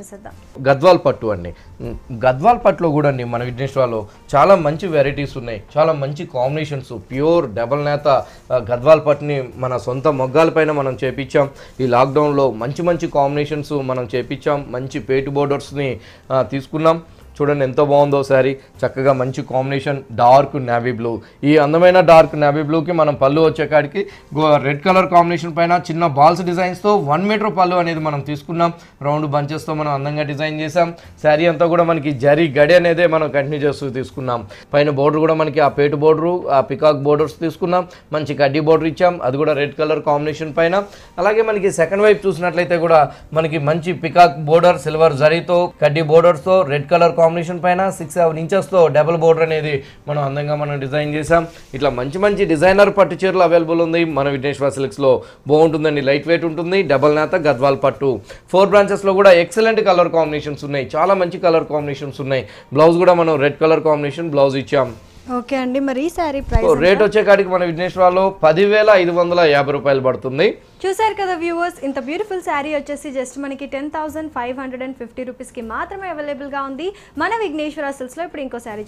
చూసేద్దాం గద్వాల్ పట్టు అండి గద్వాల్ పట్టులో కూడా అండి మన విఘ్నేశ్వరలో చాలా మంచి వెరైటీస్ ఉన్నాయి చాలా మంచి కాంబినేషన్స్ ప్యూర్ డబల్ నేత గద్వాల్ పట్టుని మన సొంత మొగ్గాలపైన మనం చేపించాం ఈ లాక్డౌన్లో మంచి మంచి కాంబినేషన్స్ మనం చేపించాం మంచి పేటు బోర్డర్స్ని తీసుకున్నాం చూడండి ఎంతో బాగుందో సారీ చక్కగా మంచి కాంబినేషన్ డార్క్ నావీ బ్లూ ఈ అందమైన డార్క్ నావీ బ్లూకి మనం పళ్ళు వచ్చేకాడికి రెడ్ కలర్ కాంబినేషన్ పైన చిన్న బాల్స్ డిజైన్స్తో వన్ మీటర్ పళ్ళు అనేది మనం తీసుకున్నాం రౌండ్ బంచెస్తో మనం అందంగా డిజైన్ చేసాం శారీ అంతా కూడా మనకి జరి గడి అనేది మనం కంటిన్యూ చేస్తూ తీసుకున్నాం పైన బోర్డర్ కూడా మనకి ఆ పేటు బోర్డరు ఆ పికాక్ బోర్డర్స్ తీసుకున్నాం మంచి కడ్డీ బోర్డర్ ఇచ్చాం అది కూడా రెడ్ కలర్ కాంబినేషన్ పైన అలాగే మనకి సెకండ్ వైపు చూసినట్లయితే కూడా మనకి మంచి పికాక్ బోర్డర్ సిల్వర్ జరీతో కడ్డీ బోర్డర్స్తో రెడ్ కలర్ కాంబినేషన్ కాంబినేషన్ పైన సిక్స్ సెవెన్ ఇంచెస్లో డబుల్ బోర్డర్ అనేది మనం అందంగా మనం డిజైన్ చేసాం ఇట్లా మంచి మంచి డిజైనర్ పట్టు చీరలు అవైలబుల్ ఉంది మన విఘ్నేశ్వర సిల్క్స్లో బాగుంటుందండి లైట్ వెయిట్ ఉంటుంది డబల్ నేత గద్వాల్ పట్టు ఫోర్ బ్రాంచెస్లో కూడా ఎక్సలెంట్ కలర్ కాంబినేషన్స్ ఉన్నాయి చాలా మంచి కలర్ కాంబినేషన్స్ ఉన్నాయి బ్లౌజ్ కూడా మనం రెడ్ కలర్ కాంబినేషన్ బ్లౌజ్ ఇచ్చాం ఓకే అండి మరి సారీ ప్రైస్ రేట్ వచ్చే కాడికి మన విఘ్నేశ్వరాలో పదివేల ఐదు వందల యాభై రూపాయలు పడుతుంది చూసారు కదా వ్యూవర్స్ ఇంత బ్యూటిఫుల్ శారీ వచ్చేసి జస్ట్ మనకి ten thousand five hundred and fifty రూపీస్కి మాత్రమే అవైలబుల్గా ఉంది మన విఘ్నేశ్వర సిల్స్లో ఇప్పుడు ఇంకో శారీ